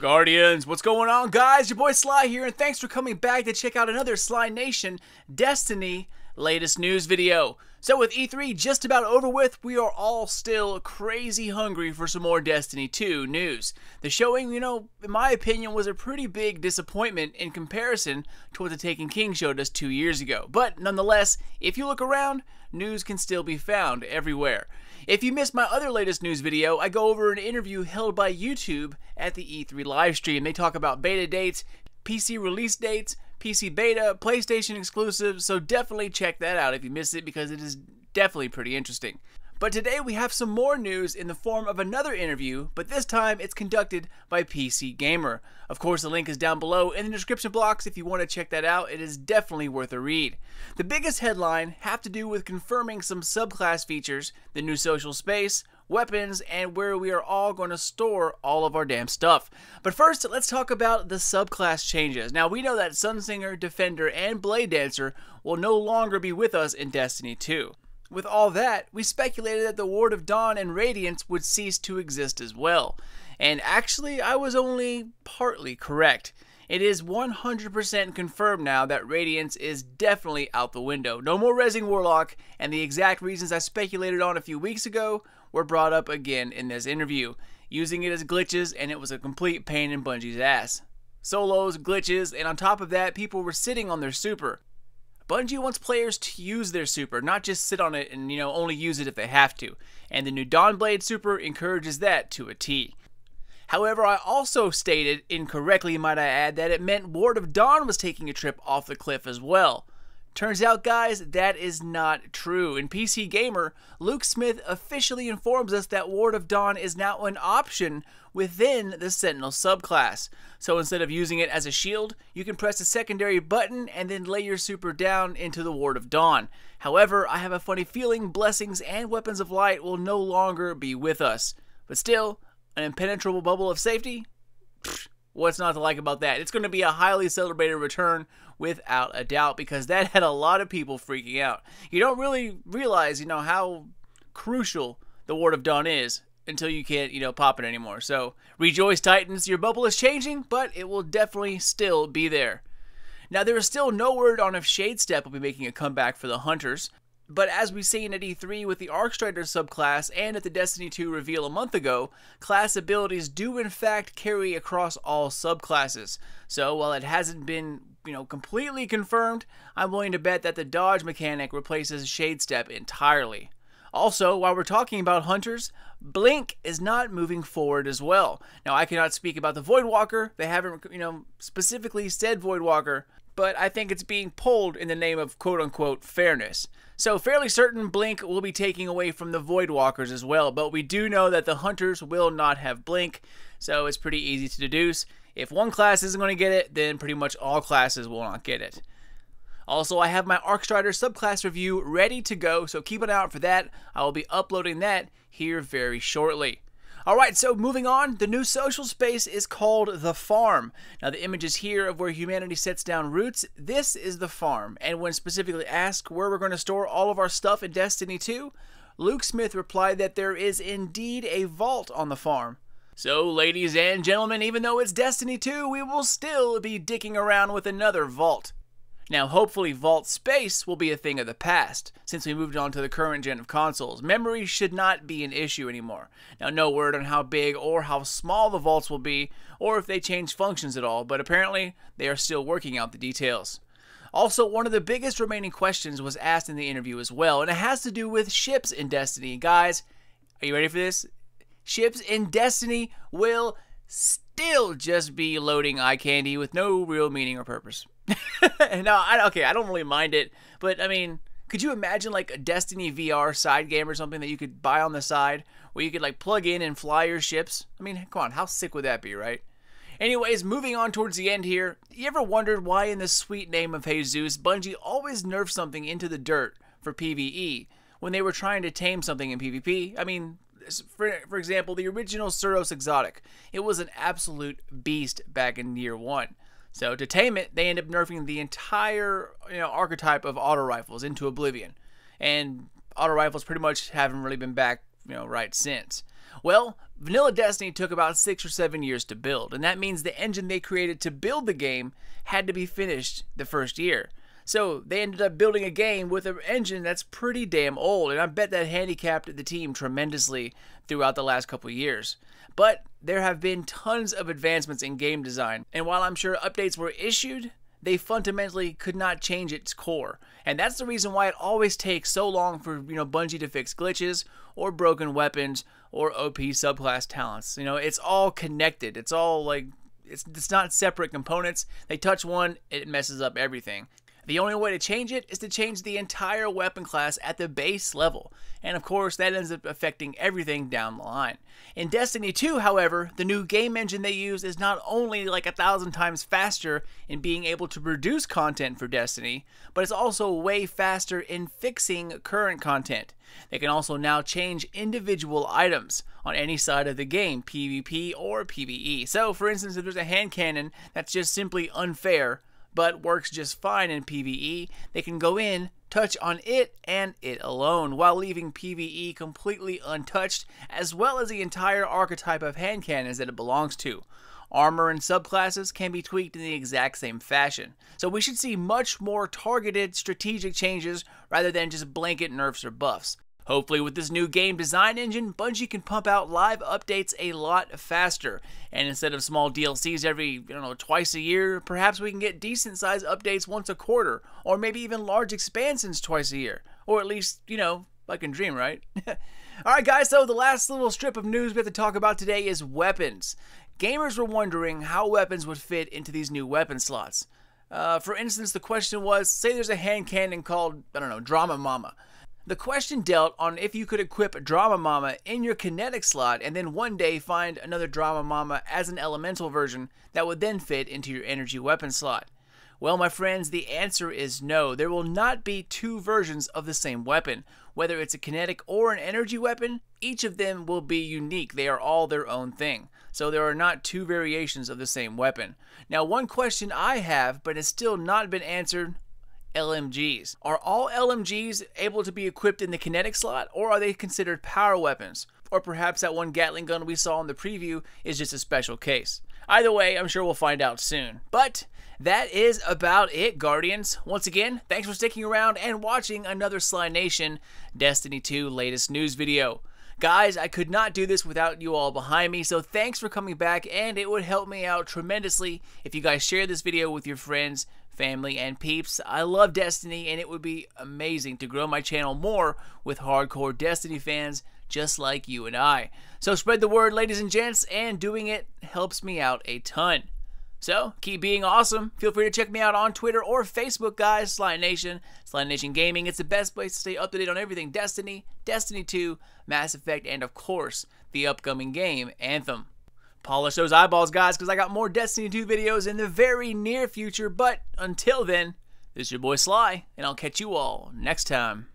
Guardians, what's going on, guys? Your boy Sly here, and thanks for coming back to check out another Sly Nation Destiny latest news video. So with E3 just about over with, we are all still crazy hungry for some more Destiny 2 news. The showing, you know, in my opinion, was a pretty big disappointment in comparison to what the Taken King showed us two years ago. But nonetheless, if you look around, news can still be found everywhere. If you missed my other latest news video, I go over an interview held by YouTube at the E3 livestream. They talk about beta dates, PC release dates, PC beta, PlayStation exclusives, so definitely check that out if you missed it because it is definitely pretty interesting. But today we have some more news in the form of another interview, but this time it's conducted by PC Gamer. Of course, the link is down below in the description blocks if you want to check that out. It is definitely worth a read. The biggest headline have to do with confirming some subclass features, the new social space, weapons, and where we are all going to store all of our damn stuff. But first, let's talk about the subclass changes. Now, we know that Sunsinger, Defender, and Blade Dancer will no longer be with us in Destiny 2. With all that, we speculated that the Ward of Dawn and Radiance would cease to exist as well. And actually, I was only partly correct. It is 100% confirmed now that Radiance is definitely out the window. No more rezing Warlock, and the exact reasons I speculated on a few weeks ago were brought up again in this interview, using it as glitches, and it was a complete pain in Bungie's ass. Solos, glitches, and on top of that, people were sitting on their super. Bungie wants players to use their super, not just sit on it and, you know, only use it if they have to. And the new Dawnblade super encourages that to a T. However, I also stated, incorrectly might I add, that it meant Ward of Dawn was taking a trip off the cliff as well. Turns out, guys, that is not true. In PC Gamer, Luke Smith officially informs us that Ward of Dawn is now an option within the Sentinel subclass. So instead of using it as a shield, you can press the secondary button and then lay your super down into the Ward of Dawn. However, I have a funny feeling Blessings and Weapons of Light will no longer be with us. But still, an impenetrable bubble of safety What's not to like about that? It's going to be a highly celebrated return without a doubt because that had a lot of people freaking out. You don't really realize, you know, how crucial the Ward of Dawn is until you can't, you know, pop it anymore. So rejoice, Titans. Your bubble is changing, but it will definitely still be there. Now, there is still no word on if Shade Step will be making a comeback for the Hunters. But as we've seen at E3 with the Arcstrider subclass and at the Destiny 2 reveal a month ago, class abilities do in fact carry across all subclasses. So while it hasn't been, you know, completely confirmed, I'm willing to bet that the dodge mechanic replaces Shade Step entirely. Also, while we're talking about hunters, Blink is not moving forward as well. Now, I cannot speak about the Voidwalker. They haven't, you know, specifically said Voidwalker, but I think it's being pulled in the name of quote unquote fairness. So, fairly certain Blink will be taking away from the Voidwalkers as well, but we do know that the Hunters will not have Blink, so it's pretty easy to deduce. If one class isn't going to get it, then pretty much all classes will not get it. Also, I have my Arcstrider subclass review ready to go, so keep an eye out for that. I will be uploading that here very shortly. All right, so moving on, the new social space is called the farm. Now, the image is here of where humanity sets down roots. This is the farm, and when specifically asked where we're going to store all of our stuff in Destiny 2, Luke Smith replied that there is indeed a vault on the farm. So, ladies and gentlemen, even though it's Destiny 2, we will still be dicking around with another vault. Now, hopefully, vault space will be a thing of the past, since we moved on to the current gen of consoles. Memory should not be an issue anymore. Now, no word on how big or how small the vaults will be, or if they change functions at all, but apparently, they are still working out the details. Also, one of the biggest remaining questions was asked in the interview as well, and it has to do with ships in Destiny. Guys, are you ready for this? Ships in Destiny will still just be loading eye candy with no real meaning or purpose. no, I, okay, I don't really mind it, but I mean, could you imagine like a Destiny VR side game or something that you could buy on the side where you could like plug in and fly your ships? I mean, come on, how sick would that be, right? Anyways, moving on towards the end here, you ever wondered why in the sweet name of Jesus, Bungie always nerfed something into the dirt for PvE when they were trying to tame something in PvP? I mean, for, for example, the original Suros Exotic. It was an absolute beast back in year one. So to tame it, they end up nerfing the entire you know archetype of auto rifles into oblivion, and auto rifles pretty much haven't really been back you know right since. Well, Vanilla Destiny took about six or seven years to build, and that means the engine they created to build the game had to be finished the first year. So they ended up building a game with an engine that's pretty damn old, and I bet that handicapped the team tremendously throughout the last couple years. But there have been tons of advancements in game design, and while I'm sure updates were issued, they fundamentally could not change its core. And that's the reason why it always takes so long for you know Bungie to fix glitches or broken weapons or OP subclass talents. You know, it's all connected. It's all like it's, it's not separate components. They touch one, it messes up everything. The only way to change it is to change the entire weapon class at the base level, and of course, that ends up affecting everything down the line. In Destiny 2, however, the new game engine they use is not only like a thousand times faster in being able to produce content for Destiny, but it's also way faster in fixing current content. They can also now change individual items on any side of the game, PvP or PvE. So, for instance, if there's a hand cannon that's just simply unfair, but works just fine in PvE, they can go in, touch on it and it alone, while leaving PvE completely untouched, as well as the entire archetype of hand cannons that it belongs to. Armor and subclasses can be tweaked in the exact same fashion, so we should see much more targeted strategic changes rather than just blanket nerfs or buffs. Hopefully, with this new game design engine, Bungie can pump out live updates a lot faster. And instead of small DLCs every, I don't know, twice a year, perhaps we can get decent sized updates once a quarter, or maybe even large expansions twice a year. Or at least, you know, can dream, right? Alright, guys, so the last little strip of news we have to talk about today is weapons. Gamers were wondering how weapons would fit into these new weapon slots. Uh, for instance, the question was say there's a hand cannon called, I don't know, Drama Mama. The question dealt on if you could equip Drama Mama in your kinetic slot and then one day find another Drama Mama as an elemental version that would then fit into your energy weapon slot. Well, my friends, the answer is no. There will not be two versions of the same weapon. Whether it's a kinetic or an energy weapon, each of them will be unique. They are all their own thing. So there are not two variations of the same weapon. Now, one question I have, but has still not been answered LMGs. Are all LMGs able to be equipped in the kinetic slot, or are they considered power weapons? Or perhaps that one Gatling gun we saw in the preview is just a special case. Either way, I'm sure we'll find out soon. But that is about it, Guardians. Once again, thanks for sticking around and watching another Sly Nation Destiny 2 latest news video. Guys, I could not do this without you all behind me, so thanks for coming back, and it would help me out tremendously if you guys share this video with your friends family, and peeps. I love Destiny, and it would be amazing to grow my channel more with hardcore Destiny fans just like you and I. So spread the word, ladies and gents, and doing it helps me out a ton. So keep being awesome. Feel free to check me out on Twitter or Facebook, guys. Sly Nation, Sly Nation Gaming. It's the best place to stay up to date on everything Destiny, Destiny 2, Mass Effect, and of course, the upcoming game, Anthem. Polish those eyeballs, guys, because I got more Destiny 2 videos in the very near future. But until then, this is your boy Sly, and I'll catch you all next time.